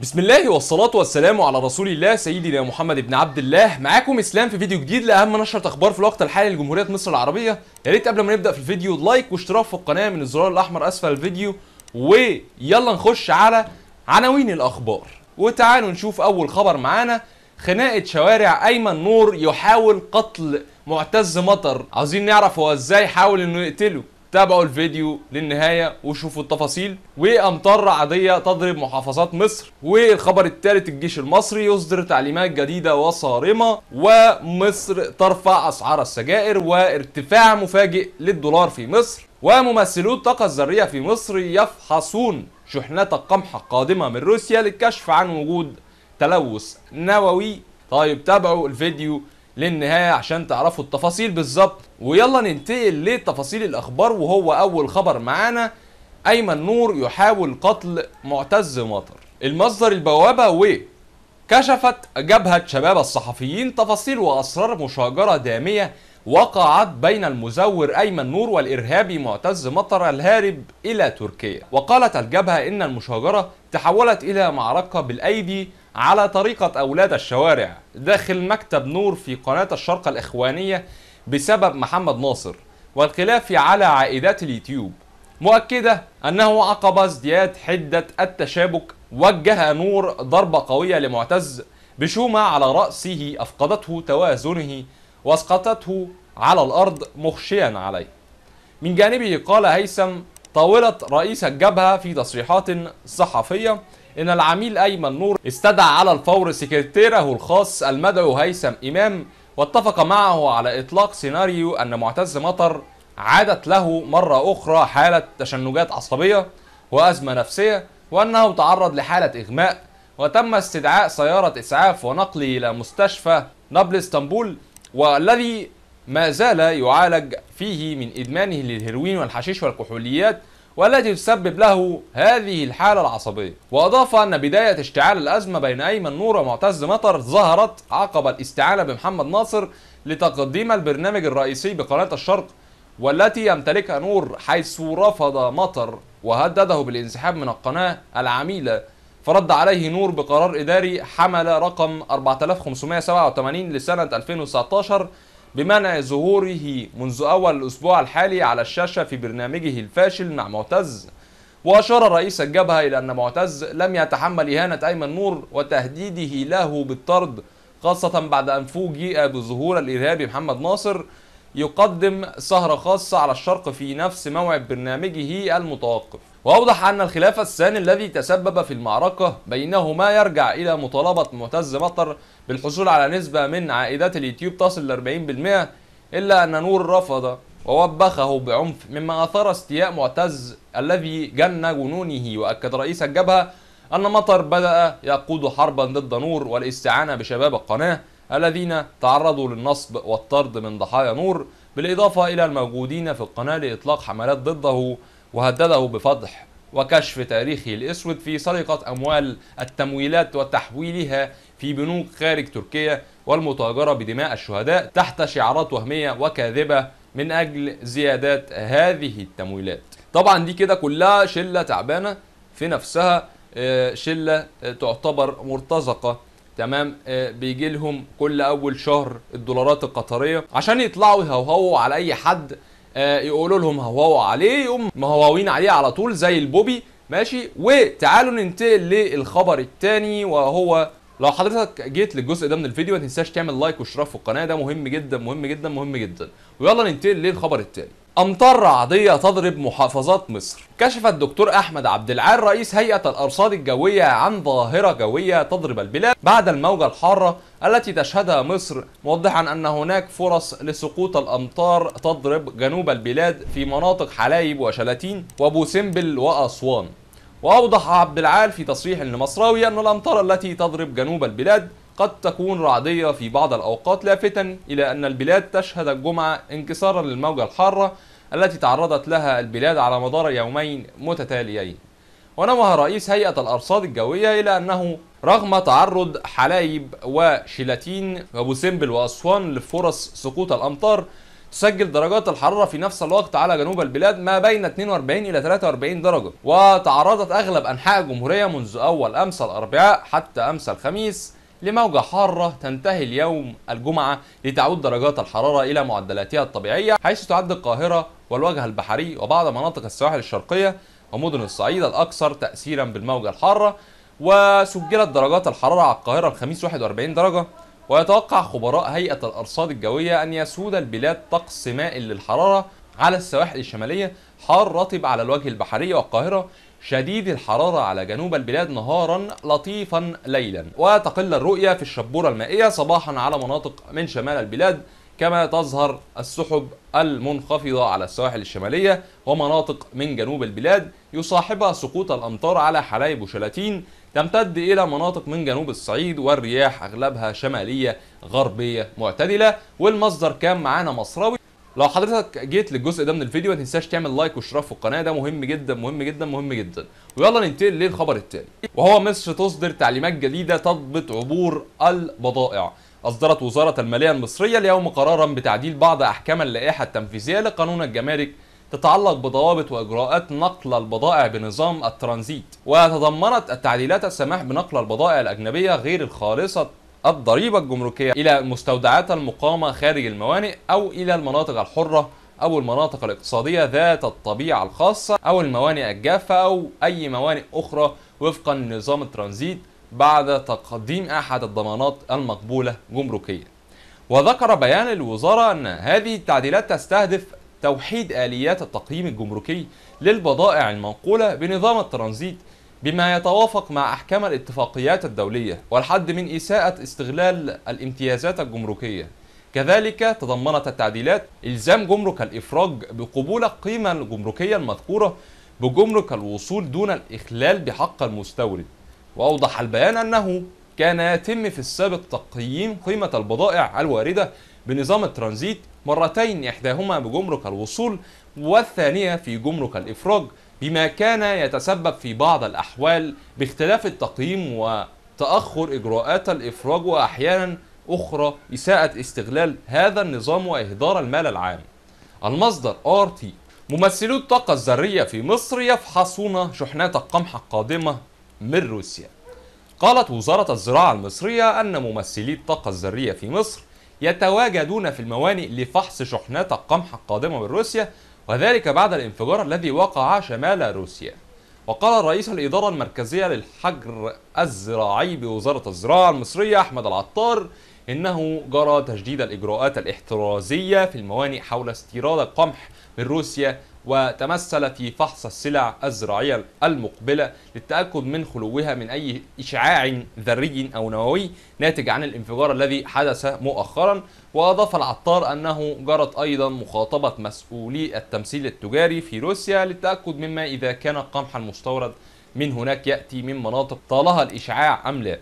بسم الله والصلاة والسلام على رسول الله سيدنا محمد بن عبد الله معاكم اسلام في فيديو جديد لأهم نشرة أخبار في الوقت الحالي لجمهورية مصر العربية يا ريت قبل ما نبدأ في الفيديو لايك واشتراك في القناة من الزرار الأحمر أسفل الفيديو ويلا نخش على عناوين الأخبار وتعالوا نشوف أول خبر معانا خناقة شوارع أيمن نور يحاول قتل معتز مطر عاوزين نعرف هو إزاي حاول إنه يقتله تابعوا الفيديو للنهايه وشوفوا التفاصيل وامطار عاديه تضرب محافظات مصر والخبر الثالث الجيش المصري يصدر تعليمات جديده وصارمه ومصر ترفع اسعار السجائر وارتفاع مفاجئ للدولار في مصر وممثلو الطاقة الذرية في مصر يفحصون شحنات القمح قادمة من روسيا للكشف عن وجود تلوث نووي طيب تابعوا الفيديو للنهايه عشان تعرفوا التفاصيل بالظبط ويلا ننتقل لتفاصيل الاخبار وهو اول خبر معانا ايمن نور يحاول قتل معتز مطر المصدر البوابه و كشفت جبهة شباب الصحفيين تفاصيل وأسرار مشاجرة دامية وقعت بين المزور أيمن نور والإرهابي معتز مطر الهارب إلى تركيا وقالت الجبهة إن المشاجرة تحولت إلى معركة بالأيدي على طريقة أولاد الشوارع داخل مكتب نور في قناة الشرق الإخوانية بسبب محمد ناصر والخلاف على عائدات اليوتيوب مؤكدة أنه عقب ازدياد حدة التشابك وجه نور ضربة قوية لمعتز بشومة على رأسه أفقدته توازنه واسقطته على الأرض مخشيا عليه من جانبه قال هيثم طاولة رئيس الجبهة في تصريحات صحفية إن العميل أيمن نور استدعى على الفور سكرتيره الخاص المدعو هيثم إمام واتفق معه على إطلاق سيناريو أن معتز مطر عادت له مرة أخرى حالة تشنجات عصبية وأزمة نفسية وأنه تعرض لحالة إغماء وتم استدعاء سيارة إسعاف ونقله إلى مستشفى نابل اسطنبول والذي ما زال يعالج فيه من إدمانه للهيروين والحشيش والكحوليات والتي تسبب له هذه الحالة العصبية وأضاف أن بداية اشتعال الأزمة بين أيمن نور ومعتز مطر ظهرت عقب الاستعانة بمحمد ناصر لتقديم البرنامج الرئيسي بقناة الشرق والتي يمتلكها نور حيث رفض مطر وهدده بالانسحاب من القناة العميلة فرد عليه نور بقرار إداري حمل رقم 4587 لسنة 2019 بمنع ظهوره منذ أول الأسبوع الحالي على الشاشة في برنامجه الفاشل مع معتز وأشار رئيس الجبهة إلى أن معتز لم يتحمل إهانة أيمن نور وتهديده له بالطرد خاصة بعد أن فوجئ بظهور الإرهابي محمد ناصر يقدم سهرة خاصة على الشرق في نفس موعد برنامجه المتوقف وأوضح أن الخلاف الثاني الذي تسبب في المعركة بينهما يرجع إلى مطالبة معتز مطر بالحصول على نسبة من عائدات اليوتيوب تصل ل 40% إلا أن نور رفض ووبخه بعنف مما أثار استياء معتز الذي جن جنونه وأكد رئيس الجبهة أن مطر بدأ يقود حربا ضد نور والاستعانة بشباب القناة الذين تعرضوا للنصب والطرد من ضحايا نور بالإضافة إلى الموجودين في القناة لإطلاق حملات ضده وهدده بفضح وكشف تاريخه الأسود في سرقة أموال التمويلات وتحويلها في بنوك خارج تركيا والمتاجرة بدماء الشهداء تحت شعارات وهمية وكاذبة من أجل زيادات هذه التمويلات طبعا دي كده كلها شلة تعبانة في نفسها آه، شلة آه، تعتبر مرتزقة تمام آه، بيجي لهم كل أول شهر الدولارات القطرية عشان يطلعوا يهوهوا على أي حد آه، يقولوا لهم هواوا عليه يقوم مهواوين عليه على طول زي البوبي ماشي وتعالوا ننتقل للخبر الثاني وهو لو حضرتك جيت للجزء ده من الفيديو ما تنساش تعمل لايك واشتراك في القناه ده مهم جدا مهم جدا مهم جدا ويلا ننتقل للخبر التالي أمطار رعدية تضرب محافظات مصر كشف الدكتور أحمد عبد العال رئيس هيئة الأرصاد الجوية عن ظاهرة جوية تضرب البلاد بعد الموجة الحارة التي تشهدها مصر موضحا أن هناك فرص لسقوط الأمطار تضرب جنوب البلاد في مناطق حلايب وشلاتين وأبو سمبل وأسوان وأوضح عبد العال في تصريح لمصراوي أن الأمطار التي تضرب جنوب البلاد قد تكون رعدية في بعض الأوقات لافتا إلى أن البلاد تشهد الجمعة انكسارا للموجة الحارة التي تعرضت لها البلاد على مدار يومين متتاليين ونوه رئيس هيئة الأرصاد الجوية إلى أنه رغم تعرض حلايب وشلاتين وبوسمبل وأسوان لفرص سقوط الأمطار تسجل درجات الحرارة في نفس الوقت على جنوب البلاد ما بين 42 إلى 43 درجة وتعرضت أغلب أنحاء الجمهورية منذ أول أمس الأربعاء حتى أمس الخميس لموجة حارة تنتهي اليوم الجمعة لتعود درجات الحرارة إلى معدلاتها الطبيعية حيث تعد القاهرة والوجه البحري وبعض مناطق السواحل الشرقية ومدن الصعيد الأكثر تأثيرا بالموجة الحارة وسجلت درجات الحرارة على القاهرة الخميس 41 درجة ويتوقع خبراء هيئة الأرصاد الجوية أن يسود البلاد طقس مائل للحرارة على السواحل الشمالية حار رطب على الوجه البحري والقاهرة شديد الحرارة على جنوب البلاد نهارا لطيفا ليلا وتقل الرؤية في الشبورة المائية صباحا على مناطق من شمال البلاد كما تظهر السحب المنخفضة على السواحل الشمالية ومناطق من جنوب البلاد يصاحبها سقوط الأمطار على حلايب وشلاتين تمتد إلى مناطق من جنوب الصعيد والرياح أغلبها شمالية غربية معتدلة والمصدر كان معانا مصراوي لو حضرتك جيت للجزء ده من الفيديو ما تنساش تعمل لايك واشتراك في القناه ده مهم جدا مهم جدا مهم جدا ويلا ننتقل للخبر التالي وهو مصر تصدر تعليمات جديده تضبط عبور البضائع أصدرت وزارة المالية المصرية اليوم قرارا بتعديل بعض أحكام اللائحة التنفيذية لقانون الجمارك تتعلق بضوابط وإجراءات نقل البضائع بنظام الترانزيت وتضمنت التعديلات السماح بنقل البضائع الأجنبية غير الخالصة الضريبة الجمركية إلى المستودعات المقامة خارج الموانئ أو إلى المناطق الحرة أو المناطق الاقتصادية ذات الطبيعة الخاصة أو الموانئ الجافة أو أي موانئ أخرى وفقا لنظام الترانزيت بعد تقديم أحد الضمانات المقبولة جمركيا وذكر بيان الوزارة أن هذه التعديلات تستهدف توحيد آليات التقييم الجمركي للبضائع المنقولة بنظام الترانزيت بما يتوافق مع أحكام الاتفاقيات الدولية والحد من إساءة استغلال الامتيازات الجمركية كذلك تضمنت التعديلات إلزام جمرك الإفراج بقبول القيمة الجمركية المذكورة بجمرك الوصول دون الإخلال بحق المستورد وأوضح البيان أنه كان يتم في السابق تقييم قيمة البضائع الواردة بنظام الترانزيت مرتين إحداهما بجمرك الوصول والثانية في جمرك الإفراج بما كان يتسبب في بعض الأحوال باختلاف التقييم وتأخر إجراءات الإفراج وأحيانا أخرى إساءة استغلال هذا النظام وإهدار المال العام المصدر آر تي ممثلو الطاقة الذرية في مصر يفحصون شحنات القمح القادمة من روسيا قالت وزارة الزراعة المصرية أن ممثلي الطاقة الذرية في مصر يتواجدون في الموانئ لفحص شحنات القمح القادمة من روسيا وذلك بعد الانفجار الذي وقع شمال روسيا وقال رئيس الإدارة المركزية للحجر الزراعي بوزارة الزراعة المصرية أحمد العطار إنه جرى تجديد الإجراءات الاحترازية في الموانئ حول استيراد القمح من روسيا وتمثل في فحص السلع الزراعية المقبلة للتأكد من خلوها من أي إشعاع ذري أو نووي ناتج عن الانفجار الذي حدث مؤخرا وأضاف العطار أنه جرت أيضا مخاطبة مسؤولي التمثيل التجاري في روسيا للتأكد مما إذا كان القمح المستورد من هناك يأتي من مناطق طالها الإشعاع أم لا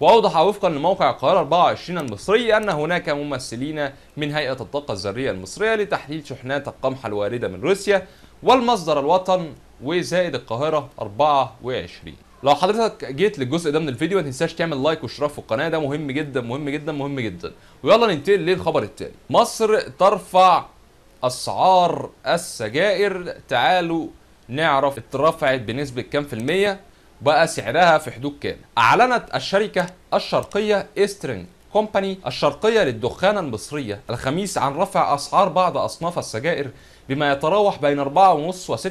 وأوضح وفقا لموقع قرار 24 المصري أن هناك ممثلين من هيئة الطاقة الذرية المصرية لتحليل شحنات القمح الواردة من روسيا والمصدر الوطن وزائد القاهرة 24 لو حضرتك جيت للجزء ده من الفيديو ما تنساش تعمل لايك واشتراك في القناه ده مهم جدا مهم جدا مهم جدا ويلا ننتقل للخبر التالي مصر ترفع اسعار السجائر تعالوا نعرف اترفعت بنسبه كام في الميه بقى سعرها في حدود كام اعلنت الشركه الشرقيه إيسترن كومباني الشرقية للدخان المصرية الخميس عن رفع أسعار بعض أصناف السجائر بما يتراوح بين 4.5 و 6%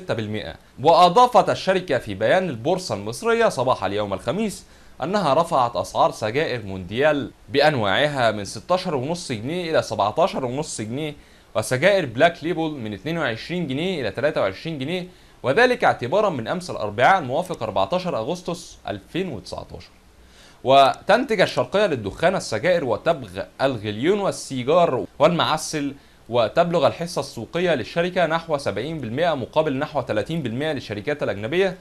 وأضافت الشركة في بيان البورصة المصرية صباح اليوم الخميس أنها رفعت أسعار سجائر مونديال بأنواعها من 16.5 جنيه إلى 17.5 جنيه وسجائر بلاك ليبل من 22 جنيه إلى 23 جنيه وذلك اعتبارا من أمس الأربعاء الموافق 14 أغسطس 2019 وتنتج الشرقية للدخان السجائر وتبغ الغليون والسيجار والمعسل وتبلغ الحصة السوقية للشركة نحو 70% مقابل نحو 30% للشركات الأجنبية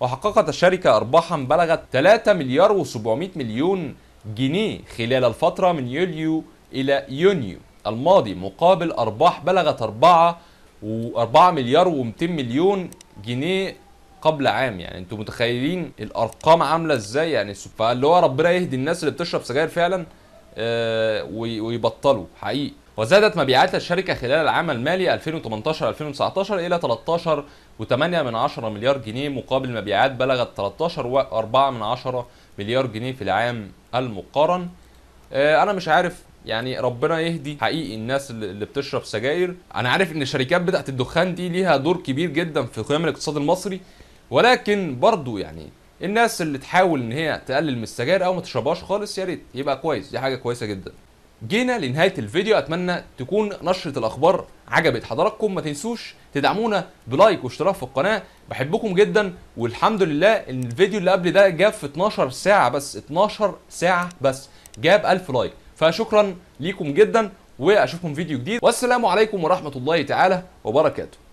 وحققت الشركة أرباحا بلغت 3 مليار و700 مليون جنيه خلال الفترة من يوليو إلى يونيو الماضي مقابل أرباح بلغت 4 و4 مليار و200 مليون جنيه قبل عام يعني انتوا متخيلين الارقام عامله ازاي يعني فاللي هو ربنا يهدي الناس اللي بتشرب سجاير فعلا آه، ويبطلوا حقيقي وزادت مبيعات الشركة خلال العام المالي 2018-2019 إلى 13.8 مليار جنيه مقابل مبيعات بلغت 13.4 مليار جنيه في العام المقارن آه، أنا مش عارف يعني ربنا يهدي حقيقي الناس اللي بتشرب سجاير انا عارف ان شركات بدأت الدخان دي ليها دور كبير جدا في قيام الاقتصاد المصري ولكن برضو يعني الناس اللي تحاول ان هي تقلل من السجاير او ما تشربهاش خالص يا ريت يبقى كويس دي حاجه كويسه جدا جينا لنهايه الفيديو اتمنى تكون نشره الاخبار عجبت حضراتكم ما تنسوش تدعمونا بلايك واشتراك في القناه بحبكم جدا والحمد لله ان الفيديو اللي قبل ده جاب في 12 ساعه بس 12 ساعه بس جاب 1000 لايك فشكرا ليكم جدا واشوفكم فيديو جديد والسلام عليكم ورحمه الله تعالى وبركاته